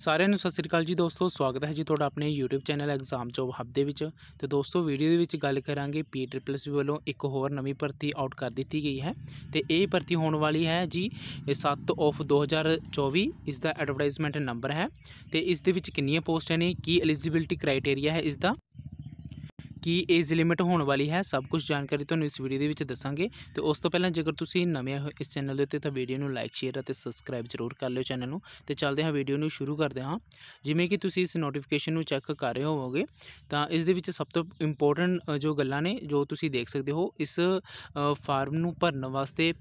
ਸਾਰਿਆਂ ਨੂੰ ਸਤਿ ਸ੍ਰੀ ਅਕਾਲ ਜੀ ਦੋਸਤੋ ਸਵਾਗਤ ਹੈ ਜੀ ਤੁਹਾਡਾ ਆਪਣੇ YouTube channel exam job hub ਦੇ ਵਿੱਚ ਤੇ ਦੋਸਤੋ ਵੀਡੀਓ ਦੇ ਵਿੱਚ ਗੱਲ ਕਰਾਂਗੇ ਪੀ ਟ੍ਰਿਪਲ ਸੀ ਵੱਲੋਂ ਇੱਕ ਹੋਰ ਨਵੀਂ ਭਰਤੀ ਆਊਟ ਕਰ ਦਿੱਤੀ ਗਈ ਹੈ ਤੇ ਇਹ ਭਰਤੀ ਹੋਣ ਵਾਲੀ ਹੈ ਜੀ 7 ਆਫ 2024 ਇਸ ਦਾ ਐਡਵਰਟਾਈਜ਼ਮੈਂਟ ਨੰਬਰ ਹੈ ਤੇ ਇਸ ਦੇ ਵਿੱਚ ਕਿੰਨੀਆਂ ਪੋਸਟਾਂ ਨੇ ਕੀ ਐਲੀਜੀਬਿਲਟੀ ਕ੍ਰਾਈਟੇਰੀਆ ਹੈ ਇਸ ਦਾ ਕੀ ਏਜ ਲਿਮਿਟ ਹੋਣ ਵਾਲੀ ਹੈ ਸਭ ਕੁਝ ਜਾਣਕਾਰੀ ਤੁਹਾਨੂੰ ਇਸ ਵੀਡੀਓ ਦੇ ਵਿੱਚ ਦੱਸਾਂਗੇ ਤੇ ਉਸ ਤੋਂ ਪਹਿਲਾਂ ਜੇਕਰ ਤੁਸੀਂ ਨਵੇਂ ਹੋ ਇਸ ਚੈਨਲ ਦੇ ਉੱਤੇ ਤਾਂ ਵੀਡੀਓ ਨੂੰ ਲਾਈਕ ਸ਼ੇਅਰ ਅਤੇ ਸਬਸਕ੍ਰਾਈਬ ਜ਼ਰੂਰ ਕਰ ਲਿਓ ਚੈਨਲ ਨੂੰ ਤੇ ਚੱਲਦੇ ਹਾਂ ਵੀਡੀਓ ਨੂੰ ਸ਼ੁਰੂ ਕਰਦੇ ਹਾਂ ਜਿਵੇਂ ਕਿ ਤੁਸੀਂ ਇਸ ਨੋਟੀਫਿਕੇਸ਼ਨ ਨੂੰ ਚੈੱਕ ਕਰ ਰਹੇ ਹੋਵੋਗੇ ਤਾਂ ਇਸ ਦੇ ਵਿੱਚ ਸਭ ਤੋਂ ਇੰਪੋਰਟੈਂਟ ਜੋ ਗੱਲਾਂ ਨੇ ਜੋ ਤੁਸੀਂ ਦੇਖ ਸਕਦੇ ਹੋ ਇਸ ਫਾਰਮ ਨੂੰ ਭਰਨ ਵਾਸਤੇ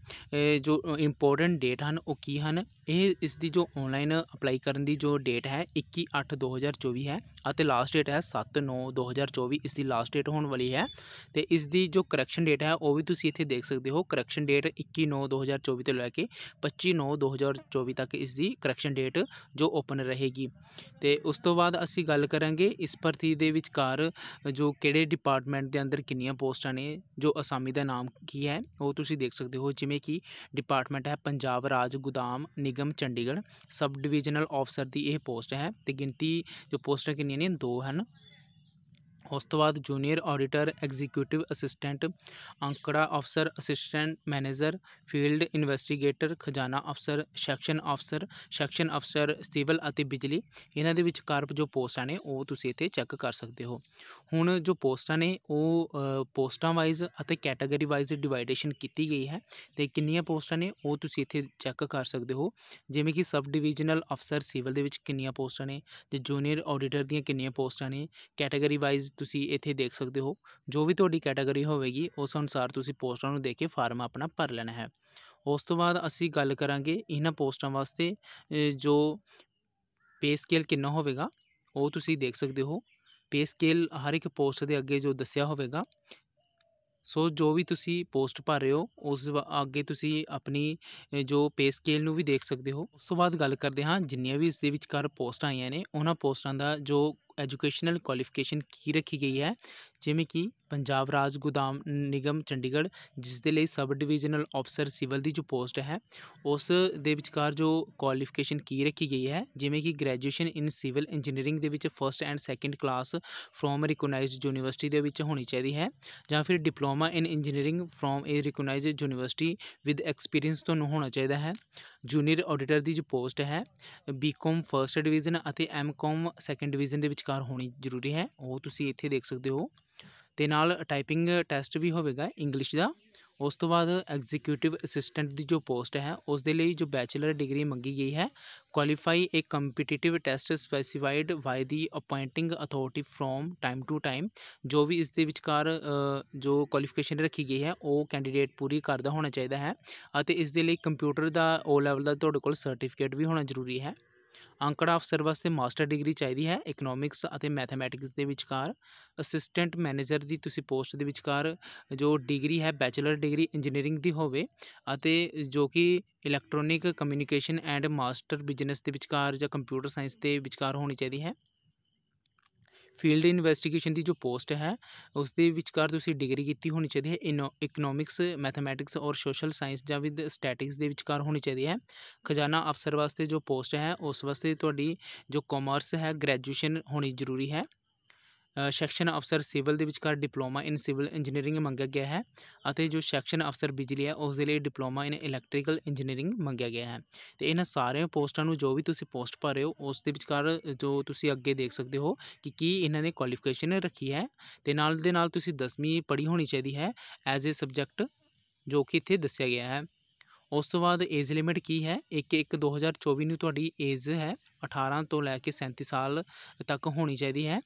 ਜੋ ਇੰਪੋਰਟੈਂਟ ਡੇਟ ਹਨ ਉਹ ਕੀ ਹਨ ਇਹ ਇਸ ਦੀ ਜੋ ਆਨਲਾਈਨ ਅਪਲਾਈ ਕਰਨ ਦੀ ਜੋ ਡੇਟ ਹੈ 21 8 2024 ਹੈ ਅਤੇ ਲਾਸਟ ਡੇਟ ਹੈ 7 9 2024 ਇਸ ਦੀ ਲਾਸਟ ਡੇਟ ਹੋਣ ਵਾਲੀ ਹੈ ਤੇ ਇਸ ਦੀ ਜੋ ਕਰੈਕਸ਼ਨ ਡੇਟ ਹੈ ਉਹ ਵੀ ਤੁਸੀਂ ਇੱਥੇ ਦੇਖ ਸਕਦੇ ਹੋ ਕਰੈਕਸ਼ਨ ਡੇਟ 21 9 2024 ਤੋਂ ਲੈ ਕੇ 25 9 2024 ਤੱਕ ਇਸ ਦੀ ਕਰੈਕਸ਼ਨ ਡੇਟ ਜੋ ਓਪਨ ਰਹੇਗੀ ਤੇ ਉਸ ਤੋਂ ਬਾਅਦ ਅਸੀਂ ਗੱਲ ਕਰਾਂਗੇ ਇਸ ਭਰਤੀ ਦੇ ਵਿਚਕਾਰ ਜੋ ਕਿਹੜੇ ਡਿਪਾਰਟਮੈਂਟ ਦੇ ਅੰਦਰ ਕਿੰਨੀਆਂ ਪੋਸਟਾਂ ਨੇ ਜੋ ਅਸਾਮੀ ਦਾ ਨਾਮ ਕੀ ਹੈ ਉਹ ਤੁਸੀਂ ਦੇਖ ਸਕਦੇ ਹੋ ਜਿਵੇਂ ਕਿ ਡਿਪਾਰਟਮੈਂਟ ਹੈ ਪੰਜਾਬ ਰਾਜ ਗੁਦਾਮ ਨਿਗਮ ਚੰਡੀਗੜ੍ਹ ਸਬ ਡਿਵੀਜ਼ਨਲ ਅਫਸਰ ਦੀ ਇਹ ਪੋਸਟ ਹੈ ਤੇ ਗਿਣਤੀ ਜੋ ਪੋਸਟਾਂ ਕਿੰਨੀਆਂ ਨੇ ਦੋ ਹਨ ਉਸ ਤੋਂ ਬਾਅਦ ਜੂਨੀਅਰ ਆਡੀਟਰ ਐਗਜ਼ੀਕਿਊਟਿਵ ਅਸਿਸਟੈਂਟ ਅੰਕੜਾ ਅਫਸਰ ਅਸਿਸਟੈਂਟ ਮੈਨੇਜਰ ਫੀਲਡ ਇਨਵੈਸਟੀਗੇਟਰ ਖਜ਼ਾਨਾ ਅਫਸਰ ਸੈਕਸ਼ਨ ਅਫਸਰ ਸੈਕਸ਼ਨ ਅਫਸਰ ਸਿਵਲ ਅਤੇ ਬਿਜਲੀ ਇਹਨਾਂ ਦੇ ਵਿੱਚ ਕਾਰਪ ਜੋ ਪੋਸਟਾਂ ਨੇ ਉਹ ਤੁਸੀਂ ਇੱਥੇ ਚੈੱਕ ਕਰ ਸਕਦੇ ਹੋ ਹੁਣ ਜੋ ਪੋਸਟਾਂ ਨੇ ਉਹ ਪੋਸਟਾਂ ਵਾਈਜ਼ ਅਤੇ ਕੈਟਾਗਰੀ ਵਾਈਜ਼ ਡਿਵਾਈਡੇਸ਼ਨ ਕੀਤੀ ਗਈ ਹੈ ਤੇ ਕਿੰਨੀਆਂ ਪੋਸਟਾਂ ਨੇ ਉਹ ਤੁਸੀਂ ਇੱਥੇ ਚੈੱਕ ਕਰ ਸਕਦੇ ਹੋ ਜਿਵੇਂ ਕਿ ਸਬ ਡਿਵੀਜ਼ਨਲ ਅਫਸਰ ਸਿਵਲ ਦੇ ਵਿੱਚ ਕਿੰਨੀਆਂ ਪੋਸਟਾਂ ਨੇ ਤੇ ਜੂਨੀਅਰ ਆਡੀਟਰ ਦੀਆਂ ਕਿੰਨੀਆਂ ਪੋਸਟਾਂ ਨੇ ਕੈਟਾਗਰੀ ਵਾਈਜ਼ ਤੁਸੀਂ ਇੱਥੇ ਦੇਖ ਸਕਦੇ ਹੋ ਜੋ ਵੀ ਤੁਹਾਡੀ ਕੈਟਾਗਰੀ ਹੋਵੇਗੀ ਉਸ ਅਨੁਸਾਰ ਤੁਸੀਂ ਪੋਸਟਾਂ ਨੂੰ ਦੇਖ ਕੇ ਫਾਰਮ ਆਪਣਾ ਭਰ ਲੈਣਾ ਹੈ ਉਸ ਤੋਂ ਬਾਅਦ ਅਸੀਂ ਗੱਲ ਕਰਾਂਗੇ ਇਹਨਾਂ ਪੋਸਟਾਂ ਵਾਸਤੇ ਜੋ ਪੇ ਸਕੇਲ ਕਿੰਨਾ ਹੋਵੇਗਾ ਉਹ ਤੁਸੀਂ ਦੇਖ ਸਕਦੇ ਹੋ ਪੇ ਸਕੇਲ ਹਰ ਇੱਕ ਪੋਸਟ ਦੇ ਅੱਗੇ ਜੋ ਦੱਸਿਆ ਹੋਵੇਗਾ ਸੋ ਜੋ ਵੀ ਤੁਸੀਂ ਪੋਸਟ ਭਰ ਰਹੇ ਹੋ ਉਸ ਅੱਗੇ ਤੁਸੀਂ ਆਪਣੀ ਜੋ ਪੇ ਸਕੇਲ ਨੂੰ ਵੀ ਦੇਖ ਸਕਦੇ ਹੋ ਉਸ ਤੋਂ ਬਾਅਦ ਗੱਲ ਕਰਦੇ ਹਾਂ ਜਿੰਨੀਆਂ ਵੀ ਇਸ ਦੇ ਵਿੱਚਕਾਰ ਪੋਸਟਾਂ ਆਈਆਂ ਨੇ ਉਹਨਾਂ ਪੋਸਟਾਂ ਦਾ ਜੋ ਐਜੂਕੇਸ਼ਨਲ ਕੁਆਲੀਫਿਕੇਸ਼ਨ ਕੀ ਰੱਖੀ ਗਈ ਹੈ ਜਿਵੇਂ ਕਿ ਪੰਜਾਬ ਰਾਜ ਗੋਦਾਮ ਨਿਗਮ ਚੰਡੀਗੜ੍ਹ ਜਿਸ ਦੇ ਲਈ ਸਬ ਡਿਵੀਜ਼ਨਲ ਅਫਸਰ ਸਿਵਲ ਦੀ ਜੋ ਪੋਸਟ ਹੈ ਉਸ ਦੇ ਵਿਚਕਾਰ ਜੋ ਕੁਆਲੀਫਿਕੇਸ਼ਨ ਕੀ ਰੱਖੀ ਗਈ ਹੈ ਜਿਵੇਂ ਕਿ ਗ੍ਰੈਜੂਏਸ਼ਨ ਇਨ ਸਿਵਲ ਇੰਜੀਨੀਅਰਿੰਗ ਦੇ ਵਿੱਚ first and second class from recognised university ਦੇ ਵਿੱਚ ਹੋਣੀ ਚਾਹੀਦੀ ਹੈ ਜਾਂ ਫਿਰ diploma in engineering from a recognised university with experience ਤੁਹਾਨੂੰ ਹੋਣਾ ਚਾਹੀਦਾ ਹੈ ਜੂਨੀਅਰ ਆਡੀਟਰ ਦੀ ਜੋ ਪੋਸਟ ਹੈ ਬੀਕਾਮ ਫਰਸਟ ਡਿਵੀਜ਼ਨ ਅਤੇ ਐਮਕਾਮ ਸੈਕੰਡ ਡਿਵੀਜ਼ਨ ਦੇ ਵਿਚਕਾਰ ਹੋਣੀ ਜ਼ਰੂਰੀ ਹੈ ਉਹ ਤੁਸੀਂ ਇੱਥੇ ਦੇਖ ਸਕਦੇ ਹੋ ਤੇ ਨਾਲ ਟਾਈਪਿੰਗ ਟੈਸਟ ਵੀ ਹੋਵੇਗਾ ਇੰਗਲਿਸ਼ ਦਾ ਉਸ ਤੋਂ ਬਾਅਦ ਐਗਜ਼ੀਕਿਊਟਿਵ ਅਸਿਸਟੈਂਟ ਦੀ ਜੋ ਪੋਸਟ ਹੈ ਉਸ ਦੇ ਲਈ ਜੋ ਬੈਚਲਰ ਡਿਗਰੀ ਮੰਗੀ ਗਈ ਹੈ qualify a competitive test specified by the appointing authority from time to time ਜੋ ਵੀ ਇਸ ਦੇ ਵਿਚਕਾਰ ਜੋ ਕੁਆਲੀਫਿਕੇਸ਼ਨ ਰੱਖੀ ਗਈ ਹੈ ਉਹ ਕੈਂਡੀਡੇਟ ਪੂਰੀ ਕਰਦਾ ਹੋਣਾ ਚਾਹੀਦਾ ਹੈ ਅਤੇ ਇਸ ਦੇ ਲਈ ਕੰਪਿਊਟਰ ਦਾ ਓ ਲੈਵਲ ਦਾ ਤੁਹਾਡੇ ਕੋਲ ਸਰਟੀਫਿਕੇਟ ਵੀ ਹੋਣਾ ਜ਼ਰੂਰੀ ਹੈ ਅੰਕੜਾ ਅਫਸਰ ਵਾਸਤੇ ਮਾਸਟਰ ਡਿਗਰੀ ਚਾਹੀਦੀ ਹੈ ਇਕਨੋਮਿਕਸ ਅਤੇ ਮੈਥਮੈਟਿਕਸ ਦੇ ਵਿਚਕਾਰ ਅਸਿਸਟੈਂਟ ਮੈਨੇਜਰ ਦੀ ਤੁਸੀਂ ਪੋਸਟ ਦੇ ਵਿਚਕਾਰ ਜੋ ਡਿਗਰੀ ਹੈ ਬੈਚਲਰ ਡਿਗਰੀ ਇੰਜੀਨੀਅਰਿੰਗ ਦੀ ਹੋਵੇ ਅਤੇ ਜੋ ਕਿ electronic communication and master business ਦੇ ਵਿਚਕਾਰ ਜਾਂ ਕੰਪਿਊਟਰ ਸਾਇੰਸ ਦੇ ਵਿਚਕਾਰ ਹੋਣੀ ਚਾਹੀਦੀ ਹੈ ਫੀਲਡ ਇਨਵੈਸਟੀਗੇਸ਼ਨ ਦੀ ਜੋ ਪੋਸਟ ਹੈ ਉਸ ਦੇ ਵਿਚਕਾਰ ਤੁਸੀਂ ਡਿਗਰੀ ਕੀਤੀ ਹੋਣੀ ਚਾਹੀਦੀ ਹੈ in economics mathematics or social science ਜਾਂ ਵਿਦ ਸਟੈਟਿਕਸ ਦੇ ਵਿਚਕਾਰ ਹੋਣੀ ਚਾਹੀਦੀ ਹੈ ਖਜ਼ਾਨਾ ਅਫਸਰ ਵਾਸਤੇ ਜੋ ਪੋਸਟ ਹੈ ਉਸ ਵਾਸਤੇ ਤੁਹਾਡੀ ਜੋ ਕਾਮਰਸ ਹੈ ਗ੍ਰੈਜੂਏਸ਼ਨ ਹੋਣੀ ਜ਼ਰੂਰੀ ਹੈ ਸੈਕਸ਼ਨ ਅਫਸਰ ਸਿਵਲ ਦੇ ਵਿਚਕਾਰ ਡਿਪਲੋਮਾ ਇਨ ਸਿਵਲ ਇੰਜੀਨੀਅਰਿੰਗ ਮੰਗਿਆ ਗਿਆ ਹੈ ਅਤੇ ਜੋ ਸੈਕਸ਼ਨ ਅਫਸਰ ਬਿਜਲੀ ਹੈ ਉਸ ਦੇ ਲਈ ਡਿਪਲੋਮਾ ਇਨ ਇਲੈਕਟ੍ਰੀਕਲ ਇੰਜੀਨੀਅਰਿੰਗ ਮੰਗਿਆ ਗਿਆ ਹੈ ਤੇ ਇਹਨਾਂ ਸਾਰੇ ਪੋਸਟਾਂ ਨੂੰ ਜੋ ਵੀ ਤੁਸੀਂ ਪੋਸਟ ਭਰ ਰਹੇ ਹੋ ਉਸ ਦੇ ਵਿਚਕਾਰ ਜੋ ਤੁਸੀਂ ਅੱਗੇ ਦੇਖ ਸਕਦੇ ਹੋ ਕਿ ਕੀ ਇਹਨਾਂ ਨੇ ਕੁਆਲੀਫਿਕੇਸ਼ਨ ਰੱਖੀ ਹੈ ਤੇ ਨਾਲ ਦੇ ਨਾਲ ਤੁਸੀਂ 10ਵੀਂ ਪੜ੍ਹੀ ਹੋਣੀ ਚਾਹੀਦੀ ਹੈ ਐਜ਼ ਅ ਸਬਜੈਕਟ ਜੋ ਕਿ ਇੱਥੇ ਦੱਸਿਆ ਗਿਆ ਹੈ ਉਸ ਤੋਂ ਬਾਅਦ ਏਜ ਲਿਮਿਟ ਕੀ ਹੈ 1/1/2024 ਨੂੰ ਤੁਹਾਡੀ ਏਜ ਹੈ 18 ਤੋਂ ਲੈ ਕੇ 37 ਸਾਲ ਤੱਕ ਹੋਣੀ ਚਾਹੀਦੀ ਹੈ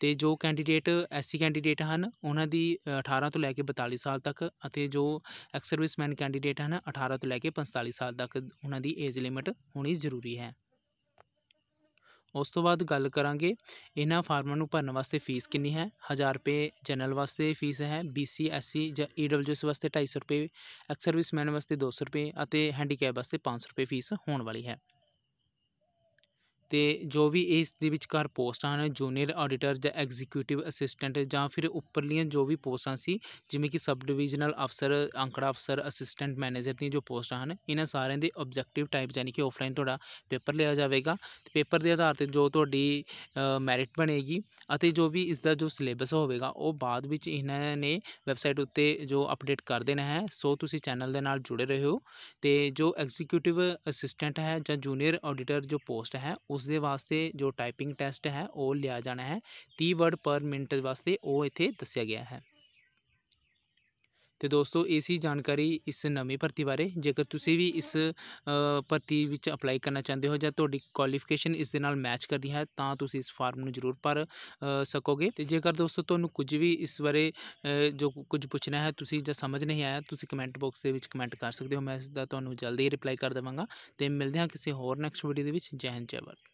ਅਤੇ ਜੋ ਕੈਂਡੀਡੇਟ ਐਸ ਸੀ ਕੈਂਡੀਡੇਟ ਹਨ ਉਹਨਾਂ ਦੀ 18 ਤੋਂ ਲੈ ਕੇ ਬਤਾਲੀ ਸਾਲ ਤੱਕ ਅਤੇ ਜੋ ਐਕਸ ਸਰਵਿਸਮੈਨ ਕੈਂਡੀਡੇਟ ਹਨ 18 ਤੋਂ ਲੈ ਕੇ ਪੰਤਾਲੀ ਸਾਲ ਤੱਕ ਉਹਨਾਂ ਦੀ ਏਜ ਲਿਮਿਟ ਹੋਣੀ ਜ਼ਰੂਰੀ ਹੈ ਉਸ ਤੋਂ ਬਾਅਦ ਗੱਲ ਕਰਾਂਗੇ ਇਹਨਾਂ ਫਾਰਮਾਂ ਨੂੰ ਭਰਨ ਵਾਸਤੇ ਫੀਸ ਕਿੰਨੀ ਹੈ 1000 ਰੁਪਏ ਜਨਰਲ ਵਾਸਤੇ ਫੀਸ ਹੈ ਬੀਸੀ ਐਸਸੀ ਜਾਂ ਈਡਬਲਯੂਐਸ e ਵਾਸਤੇ 250 ਰੁਪਏ ਐਕਸ ਸਰਵਿਸਮੈਨ ਵਾਸਤੇ 200 ਰੁਪਏ ਅਤੇ ਹੈਂਡੀਕੈਪ ਵਾਸਤੇ 500 ਰੁਪਏ ਫੀਸ ਹੋਣ ਵਾਲੀ ਹੈ ਅਤੇ ਜੋ ਵੀ ਇਸ ਦੇ ਵਿਚਕਾਰ ਪੋਸਟਾਂ ਹਨ ਜੂਨੀਅਰ ਆਡੀਟਰ ਜਾਂ ਐਗਜ਼ੀਕਿਊਟਿਵ ਅਸਿਸਟੈਂਟ ਜਾਂ ਫਿਰ ਉੱਪਰਲੀਆਂ ਜੋ ਵੀ ਪੋਸਟਾਂ ਸੀ ਜਿਵੇਂ ਕਿ ਸਬ ਡਿਵੀਜ਼ਨਲ ਅਫਸਰ ਅੰਕੜਾ ਅਫਸਰ ਅਸਿਸਟੈਂਟ ਮੈਨੇਜਰ ਦੀਆਂ ਜੋ ਪੋਸਟਾਂ ਹਨ ਇਹਨਾਂ ਸਾਰਿਆਂ ਦੇ ਆਬਜੈਕਟਿਵ ਟਾਈਪ ਯਾਨੀ ਕਿ ਆਫਲਾਈਨ ਤੁਹਾਡਾ ਪੇਪਰ ਲਿਆ ਜਾਵੇਗਾ ਪੇਪਰ ਦੇ ਆਧਾਰ ਤੇ ਜੋ ਤੁਹਾਡੀ ਮੈਰਿਟ ਬਣੇਗੀ ਅਤੇ ਜੋ ਵੀ ਇਸ ਦਾ ਜੋ ਸਿਲੇਬਸ ਹੋਵੇਗਾ ਉਹ ਬਾਅਦ ਵਿੱਚ ਇਹਨਾਂ ਨੇ ਵੈਬਸਾਈਟ ਉੱਤੇ ਜੋ ਅਪਡੇਟ ਕਰ ਦੇਣਾ ਹੈ ਸੋ ਤੁਸੀਂ ਚੈਨਲ ਦੇ ਨਾਲ ਜੁੜੇ ਰਹੋ ਤੇ ਜੋ ਐਗਜ਼ੀਕਿਊਟਿਵ ਅਸਿਸਟੈਂਟ ਹੈ ਜਾਂ ਜੂਨੀਅਰ ਆਡੀਟਰ ਜੋ ਪੋਸਟ ਹੈ ਉਸ ਦੇ ਵਾਸਤੇ ਜੋ ਟਾਈਪਿੰਗ ਟੈਸਟ ਹੈ ਉਹ ਲਿਆ ਜਾਣਾ ਹੈ 30 ਵਰਡ ਪਰ ਮਿੰਟ ਵਾਸਤੇ ਉਹ ਇੱਥੇ ਦੱਸਿਆ ਗਿਆ ਹੈ ਤੇ ਦੋਸਤੋ ਇਹ ਸੀ ਜਾਣਕਾਰੀ ਇਸ ਨਵੀਂ ਭਰਤੀ ਬਾਰੇ ਜੇਕਰ ਤੁਸੀਂ ਵੀ ਇਸ ਭਰਤੀ ਵਿੱਚ ਅਪਲਾਈ ਕਰਨਾ ਚਾਹੁੰਦੇ ਹੋ ਜਾਂ ਤੁਹਾਡੀ ਕੁਆਲੀਫਿਕੇਸ਼ਨ ਇਸ ਦੇ ਨਾਲ ਮੈਚ ਕਰਦੀ ਹੈ ਤਾਂ ਤੁਸੀਂ ਇਸ ਫਾਰਮ ਨੂੰ ਜ਼ਰੂਰ ਭਰ ਸਕੋਗੇ ਤੇ ਜੇਕਰ ਦੋਸਤੋ ਤੁਹਾਨੂੰ ਕੁਝ ਵੀ ਇਸ ਬਾਰੇ ਜੋ ਕੁਝ ਪੁੱਛਣਾ ਹੈ ਤੁਸੀਂ ਜਾਂ ਸਮਝ ਨਹੀਂ ਆਇਆ ਤੁਸੀਂ ਕਮੈਂਟ ਬਾਕਸ ਦੇ ਵਿੱਚ ਕਮੈਂਟ ਕਰ ਸਕਦੇ ਹੋ ਮੈਂ ਇਸ ਦਾ ਤੁਹਾਨੂੰ ਜਲਦੀ ਹੀ ਰਿਪਲਾਈ ਕਰ ਦੇਵਾਂਗਾ ਤੇ ਮਿਲਦੇ ਹਾਂ ਕਿਸੇ ਹੋਰ ਨੈਕਸਟ ਵੀਡੀਓ ਦੇ ਵਿੱਚ ਜੈ ਹਿੰਦ ਜੈ ਭਾਰਤ